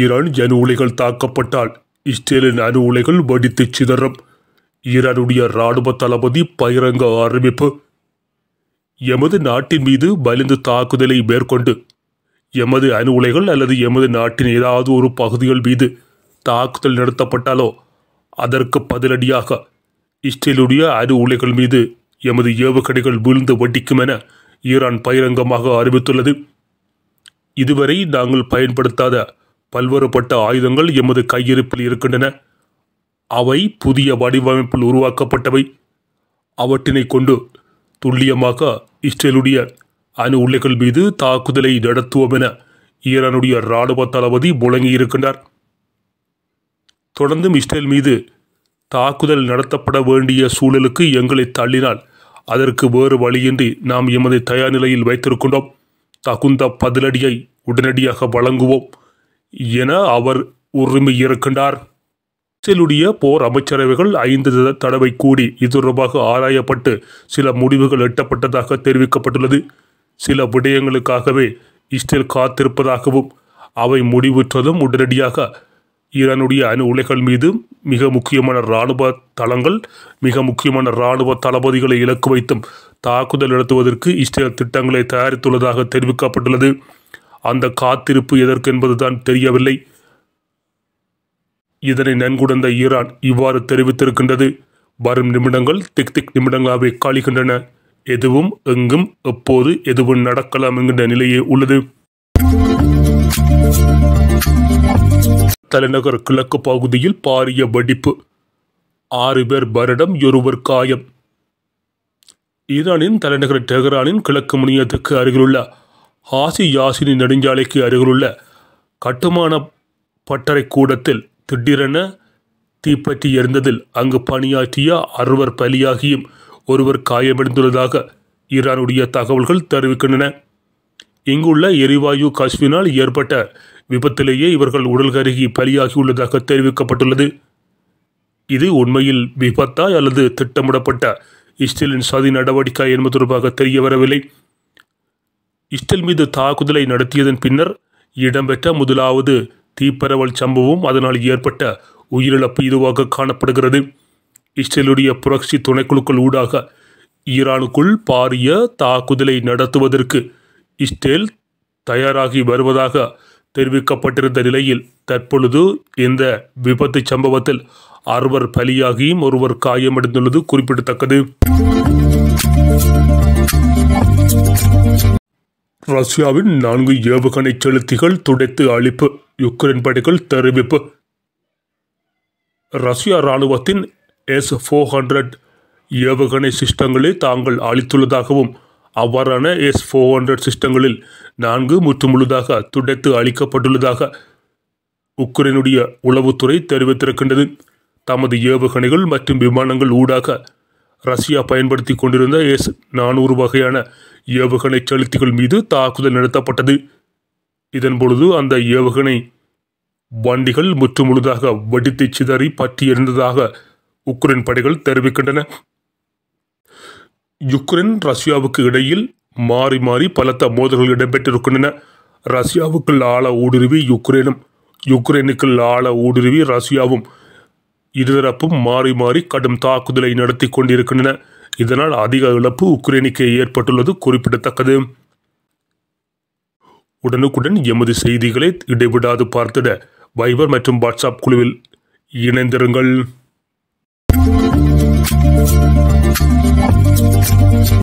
Iran அணு உலைகள் தாக்கப்பட்டால் இஸ்ரேலின் அணு உலைகள் வடித்து சிதறம் ஈரானுடைய ராணுவ தளபதி பகிரங்க ஆரம்பிப்பு எமது நாட்டின் மீது வலிந்து தாக்குதலை மேற்கொண்டு எமது அணு உலைகள் அல்லது எமது நாட்டின் ஏதாவது ஒரு பகுதிகள் மீது தாக்குதல் நடத்தப்பட்டாலோ அதற்கு பதிலடியாக இஸ்ரேலுடைய அணு உலைகள் மீது எமது ஏவுகணைகள் வீழ்ந்து வட்டிக்கும் என ஈரான் பகிரங்கமாக அறிவித்துள்ளது இதுவரை நாங்கள் பயன்படுத்தாத பல்வேறுபட்ட ஆயுதங்கள் எமது கையிருப்பில் இருக்கின்றன அவை புதிய வடிவமைப்பில் உருவாக்கப்பட்டவை அவற்றினை கொண்டு துல்லியமாக இஸ்ரேலுடைய அணு உள்ளைகள் மீது தாக்குதலை நடத்துவோம் என ஈரானுடைய இராணுவ தளபதி முழங்கியிருக்கின்றார் தொடர்ந்தும் இஸ்ரேல் மீது தாக்குதல் நடத்தப்பட வேண்டிய சூழலுக்கு எங்களை தள்ளினால் அதற்கு வேறு வழியின்றி நாம் எமது தயார் நிலையில் வைத்திருக்கின்றோம் தகுந்த பதிலடியை உடனடியாக வழங்குவோம் என அவர் உரிமை இருக்கின்றார் அரசியலுடைய போர் அமைச்சரவைகள் ஐந்து தடவை கூடி இது தொடர்பாக ஆராயப்பட்டு சில முடிவுகள் எட்டப்பட்டதாக தெரிவிக்கப்பட்டுள்ளது சில விடயங்களுக்காகவே இஸ்ரேல் காத்திருப்பதாகவும் அவை முடிவுற்றதும் உடனடியாக ஈரானுடைய அணு உலைகள் மீது மிக முக்கியமான இராணுவ தளங்கள் மிக முக்கியமான இராணுவ தளபதிகளை இலக்கு வைத்தும் தாக்குதல் நடத்துவதற்கு இஸ்ரேல் திட்டங்களை தயாரித்துள்ளதாக தெரிவிக்கப்பட்டுள்ளது அந்த காத்திருப்பு எதற்கு என்பதுதான் தெரியவில்லை இதனை நன்குடந்த ஈரான் இவ்வாறு தெரிவித்திருக்கின்றது வரும் நிமிடங்கள் திக் திக் நிமிடங்களாகவே காலிக்கின்றன எதுவும் எங்கும் எப்போது எதுவும் நடக்கலாம் என்கின்ற நிலையே உள்ளது தலைநகர் கிழக்கு பகுதியில் பாரிய வெடிப்பு ஆறு பேர் வருடம் ஒருவர் காயம் ஈரானின் தலைநகர் டெஹரானின் கிழக்கு முனியத்துக்கு அருகிலுள்ள ஹாசி யாசினி நெடுஞ்சாலைக்கு அருகிலுள்ள கட்டுமான பட்டறை கூடத்தில் திடீரென தீப்பற்றி எரிந்ததில் அங்கு பணியாற்றிய அறுவர் பலியாகியும் ஒருவர் காயமடைந்துள்ளதாக ஈரானுடைய தகவல்கள் தெரிவிக்கின்றன இங்குள்ள எரிவாயு கசிவினால் ஏற்பட்ட விபத்திலேயே இவர்கள் உடல் கருகி பலியாகியுள்ளதாக தெரிவிக்கப்பட்டுள்ளது இது உண்மையில் விபத்தா அல்லது திட்டமிடப்பட்ட இஸ்ரேலின் சதி நடவடிக்கை என்பது தொடர்பாக தெரிய வரவில்லை இஸ்ரேல் மீது தாக்குதலை நடத்தியதன் பின்னர் இடம்பெற்ற முதலாவது தீப்பரவல் சம்பவம் அதனால் ஏற்பட்ட உயிரிழப்பு இதுவாக காணப்படுகிறது இஸ்ரேலுடைய புரட்சி துணைக்குழுக்கள் ஊடாக ஈரானுக்குள் பாரிய தாக்குதலை நடத்துவதற்கு இஸ்ரேல் தயாராகி வருவதாக தெரிவிக்கப்பட்டிருந்த நிலையில் தற்பொழுது இந்த விபத்து சம்பவத்தில் அறுவர் பலியாகியும் ஒருவர் காயமடைந்துள்ளது குறிப்பிடத்தக்கது ரஷ்யாவின் நான்கு ஏவுகணை செலுத்திகள் துடைத்து அழிப்பு யுக்ரைன் படைகள் தெரிவிப்பு ரஷ்யா இராணுவத்தின் எஸ் ஃபோர் ஹண்ட்ரட் ஏவுகணை சிஸ்டங்களை தாங்கள் அளித்துள்ளதாகவும் அவ்வாறான எஸ் ஃபோர் ஹண்ட்ரட் சிஸ்டங்களில் நான்கு முற்று முழுதாக துடைத்து அளிக்கப்பட்டுள்ளதாக உக்ரைனுடைய உளவுத்துறை தெரிவித்திருக்கின்றது தமது ஏவுகணைகள் மற்றும் விமானங்கள் ஊடாக ரஷ்யா பயன்படுத்தி கொண்டிருந்த எஸ் நானூறு வகையான ஏவுகணை செலுத்திகள் மீது தாக்குதல் நடத்தப்பட்டது இதன் பொழுது அந்த ஏவுகணை வண்டிகள் முற்று முழுதாக வெடித்து சிதறி பற்றி இருந்ததாக உக்ரைன் படைகள் தெரிவிக்கின்றன யுக்ரைன் ரஷ்யாவுக்கு இடையில் மாறி மாறி பலத்த மோதல்கள் இடம்பெற்றிருக்கின்றன ரஷ்யாவுக்குள் ஆள ஊடுருவி யுக்ரைனும் யுக்ரைனுக்குள் ஆள ஊடுருவி ரஷ்யாவும் இருதரப்பும் மாறி மாறி கடும் தாக்குதலை நடத்தி கொண்டிருக்கின்றன இதனால் அதிக இழப்பு உக்ரைனுக்கு ஏற்பட்டுள்ளது குறிப்பிடத்தக்கது உடனுக்குடன் எமது செய்திகளை இடைவிடாது பார்த்திட வைபர் மற்றும் வாட்ஸ்அப் குழுவில் இணைந்திருங்கள் フフフ。